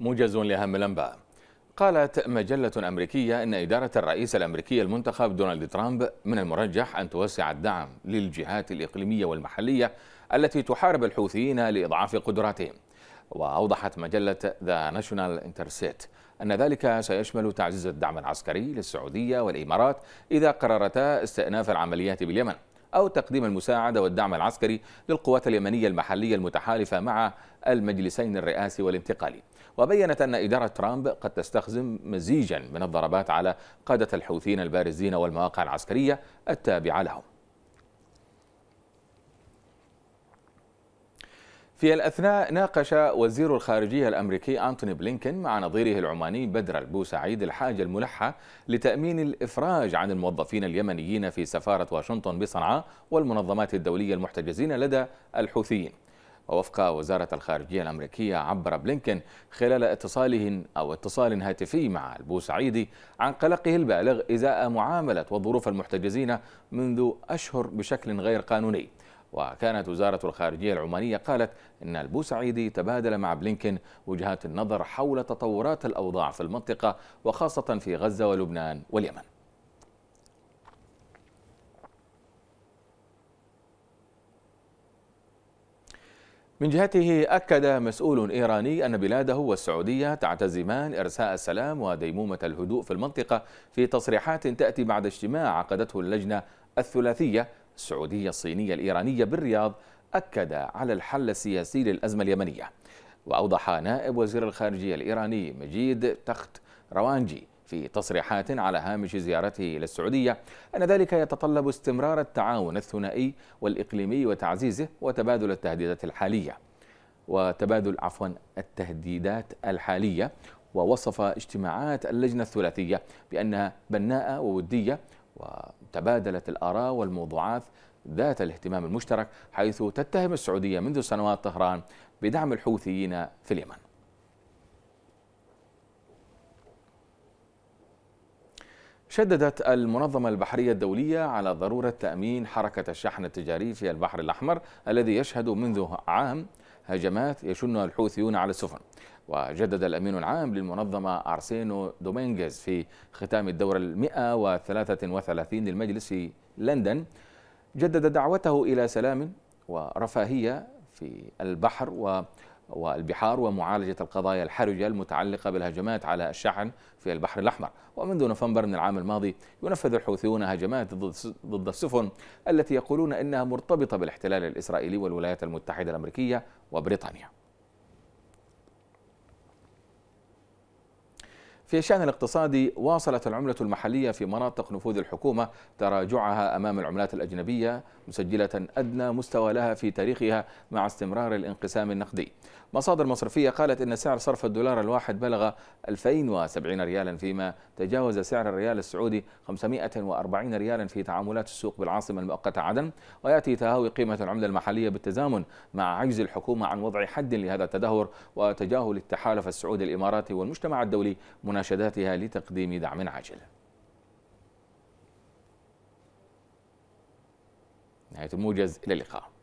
موجز لأهم الأنباء قالت مجلة أمريكية أن إدارة الرئيس الأمريكي المنتخب دونالد ترامب من المرجح أن توسع الدعم للجهات الإقليمية والمحلية التي تحارب الحوثيين لإضعاف قدراتهم وأوضحت مجلة ذا ناشونال انترسيت أن ذلك سيشمل تعزيز الدعم العسكري للسعودية والإمارات إذا قررتا استئناف العمليات باليمن أو تقديم المساعدة والدعم العسكري للقوات اليمنية المحلية المتحالفة مع المجلسين الرئاسي والانتقالي وبينت أن إدارة ترامب قد تستخدم مزيجا من الضربات على قادة الحوثيين البارزين والمواقع العسكرية التابعة لهم في الأثناء ناقش وزير الخارجية الأمريكي أنتوني بلينكن مع نظيره العماني بدر البوسعيد الحاجة الملحة لتأمين الإفراج عن الموظفين اليمنيين في سفارة واشنطن بصنعاء والمنظمات الدولية المحتجزين لدى الحوثيين ووفق وزارة الخارجية الأمريكية عبر بلينكن خلال اتصاله أو اتصال هاتفي مع البوسعيدي عن قلقه البالغ إزاء معاملة وظروف المحتجزين منذ أشهر بشكل غير قانوني وكانت وزارة الخارجية العمانية قالت أن البوسعيدي تبادل مع بلينكن وجهات النظر حول تطورات الأوضاع في المنطقة وخاصة في غزة ولبنان واليمن من جهته أكد مسؤول إيراني أن بلاده والسعودية تعتزمان إرساء السلام وديمومة الهدوء في المنطقة في تصريحات تأتي بعد اجتماع عقدته اللجنة الثلاثية السعودية الصينية الإيرانية بالرياض أكد على الحل السياسي للأزمة اليمنية وأوضح نائب وزير الخارجية الإيراني مجيد تخت روانجي في تصريحات على هامش زيارته إلى السعودية أن ذلك يتطلب استمرار التعاون الثنائي والإقليمي وتعزيزه وتبادل التهديدات الحالية وتبادل عفوا التهديدات الحالية ووصف اجتماعات اللجنة الثلاثية بأنها بناءة وودية وتبادلت الآراء والموضوعات ذات الاهتمام المشترك حيث تتهم السعودية منذ سنوات طهران بدعم الحوثيين في اليمن شددت المنظمة البحرية الدولية على ضرورة تأمين حركة الشحن التجاري في البحر الأحمر الذي يشهد منذ عام هجمات يشنها الحوثيون على السفن وجدد الأمين العام للمنظمة أرسينو دومينغز في ختام الدورة المئة وثلاثة وثلاثين للمجلس في لندن جدد دعوته إلى سلام ورفاهية في البحر و والبحار ومعالجة القضايا الحرجة المتعلقة بالهجمات على الشحن في البحر الأحمر ومنذ نوفمبر من العام الماضي ينفذ الحوثيون هجمات ضد السفن التي يقولون إنها مرتبطة بالاحتلال الإسرائيلي والولايات المتحدة الأمريكية وبريطانيا في الشأن الاقتصادي واصلت العملة المحلية في مناطق نفوذ الحكومة تراجعها أمام العملات الأجنبية مسجلة أدنى مستوى لها في تاريخها مع استمرار الانقسام النقدي مصادر مصرفية قالت أن سعر صرف الدولار الواحد بلغ 2070 ريالا فيما تجاوز سعر الريال السعودي 540 ريالا في تعاملات السوق بالعاصمة المؤقتة عدن ويأتي تهاوي قيمة العملة المحلية بالتزامن مع عجز الحكومة عن وضع حد لهذا التدهور وتجاهل التحالف السعودي الإماراتي والمجتمع الدولي مناشداتها لتقديم دعم عاجل نهاية الموجز إلى اللقاء